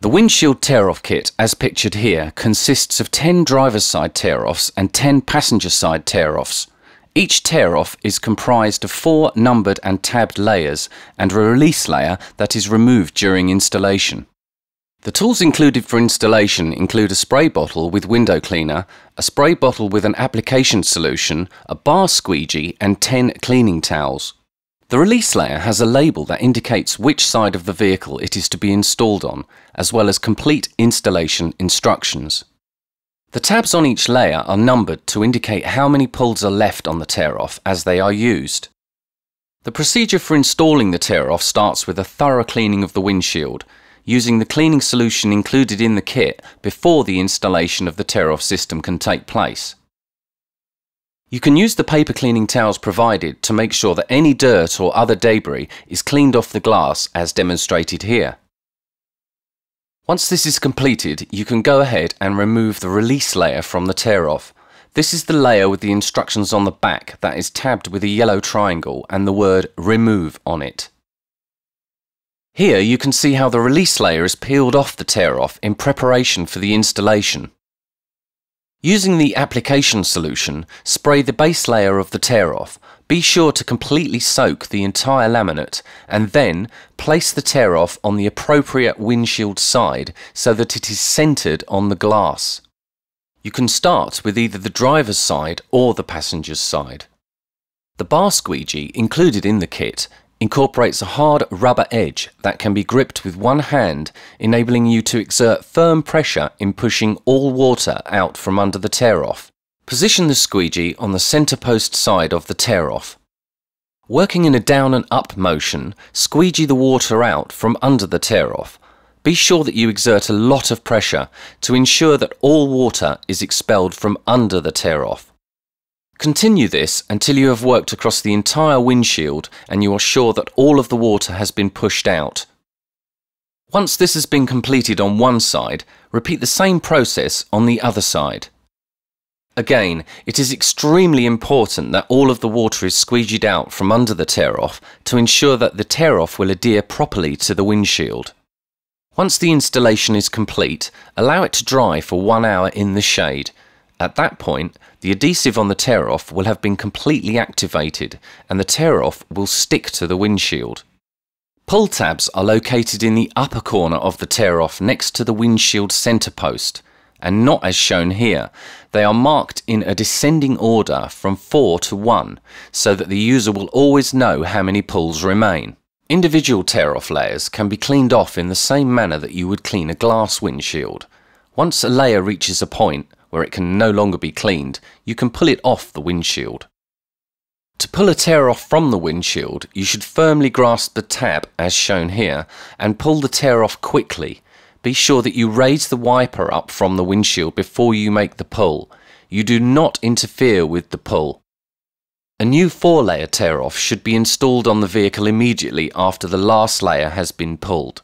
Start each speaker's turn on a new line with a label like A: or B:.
A: The windshield tear-off kit, as pictured here, consists of 10 driver's side tear-offs and 10 passenger side tear-offs. Each tear-off is comprised of four numbered and tabbed layers and a release layer that is removed during installation. The tools included for installation include a spray bottle with window cleaner, a spray bottle with an application solution, a bar squeegee and 10 cleaning towels. The release layer has a label that indicates which side of the vehicle it is to be installed on, as well as complete installation instructions. The tabs on each layer are numbered to indicate how many pulls are left on the tear-off as they are used. The procedure for installing the tear-off starts with a thorough cleaning of the windshield, using the cleaning solution included in the kit before the installation of the tear-off system can take place. You can use the paper cleaning towels provided to make sure that any dirt or other debris is cleaned off the glass as demonstrated here. Once this is completed, you can go ahead and remove the release layer from the tear-off. This is the layer with the instructions on the back that is tabbed with a yellow triangle and the word remove on it. Here you can see how the release layer is peeled off the tear-off in preparation for the installation. Using the application solution, spray the base layer of the tear-off. Be sure to completely soak the entire laminate and then place the tear-off on the appropriate windshield side so that it is centred on the glass. You can start with either the driver's side or the passenger's side. The bar squeegee included in the kit incorporates a hard rubber edge that can be gripped with one hand, enabling you to exert firm pressure in pushing all water out from under the tear-off. Position the squeegee on the centre post side of the tear-off. Working in a down and up motion, squeegee the water out from under the tear-off. Be sure that you exert a lot of pressure to ensure that all water is expelled from under the tear-off. Continue this until you have worked across the entire windshield and you are sure that all of the water has been pushed out. Once this has been completed on one side, repeat the same process on the other side. Again, it is extremely important that all of the water is squeegeed out from under the tear-off to ensure that the tear-off will adhere properly to the windshield. Once the installation is complete, allow it to dry for one hour in the shade at that point, the adhesive on the tear-off will have been completely activated and the tear-off will stick to the windshield. Pull tabs are located in the upper corner of the tear-off next to the windshield centre post and not as shown here. They are marked in a descending order from 4 to 1 so that the user will always know how many pulls remain. Individual tear-off layers can be cleaned off in the same manner that you would clean a glass windshield. Once a layer reaches a point, where it can no longer be cleaned, you can pull it off the windshield. To pull a tear off from the windshield, you should firmly grasp the tab as shown here and pull the tear off quickly. Be sure that you raise the wiper up from the windshield before you make the pull. You do not interfere with the pull. A new four layer tear off should be installed on the vehicle immediately after the last layer has been pulled.